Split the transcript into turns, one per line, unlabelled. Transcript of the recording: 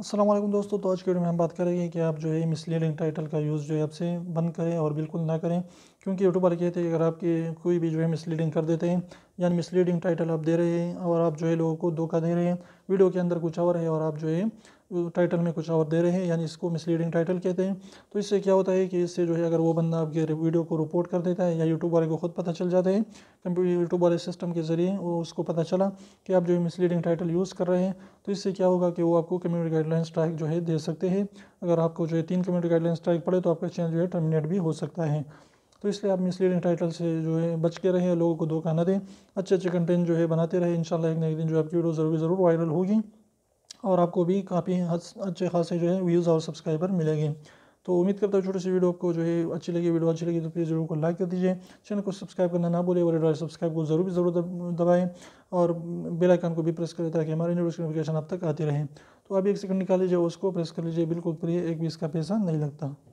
असलम दोस्तों तो आज के वीडियो में हम बात करेंगे कि आप जो है मिसलीडिंग टाइटल का यूज़ जो है आपसे बंद करें और बिल्कुल ना करें क्योंकि यूट्यूब वाले कहते हैं कि अगर आपके कोई भी जो है मिसलीडिंग कर देते हैं यानी मिसलीडिंग टाइटल आप दे रहे हैं और आप जो है लोगों को धोखा दे रहे हैं वीडियो के अंदर कुछ और है और आप जो है टाइटल में कुछ और दे रहे हैं यानी इसको मिसलीडिंग टाइटल कहते हैं तो इससे क्या होता है कि इससे जो है अगर वो बंदा आपके वीडियो को रिपोर्ट कर देता है या यूट्यूब वाले को खुद पता चल जाता है कंप्यूटर यूट्यूब वाले सिस्टम के ज़रिए वो उसको पता चला कि आप जो है मिसलीडिंग टाइटल यूज़ कर रहे हैं तो इससे क्या होगा कि वो आपको कम्यूनिटी गाइडलाइन स्ट्राइक जो है दे सकते हैं अगर आपको जो है तीन कम्यूनिटी गाइडलाइन स्ट्राइक पड़े तो आपका चैनल जो है टर्मिनेट भी हो सकता है तो इसलिए आप मिसलीडिंग टाइटल से जो है बच के रहें लोगों को धोखा ना दें अच्छे अच्छे कंटेंट जो है बनाते रहे इन एक नए एक दिन जो आपकी वीडियो ज़रूर ज़रूर वायरल होगी और आपको भी काफ़ी अच्छे खासे जो है व्यूज़ और सब्सक्राइबर मिलेंगे तो उम्मीद करता हूँ छोटी सी वीडियो आपको जो है अच्छी लगी वीडियो अच्छी लगी तो प्लीज़ जरूर को लाइक कर दीजिए चैनल को सब्सक्राइब करना ना भूलें और सब्सक्राइब को ज़रूर भी ज़रूर दबाएँ और बेल आइकन को भी प्रेस करें ताकि हमारे नोटिफिकेशन आप तक आती रहे तो आप एक सेकंड निकाल लीजिए उसको प्रेस कर लीजिए बिल्कुल फ्री एक भी इसका पैसा नहीं लगता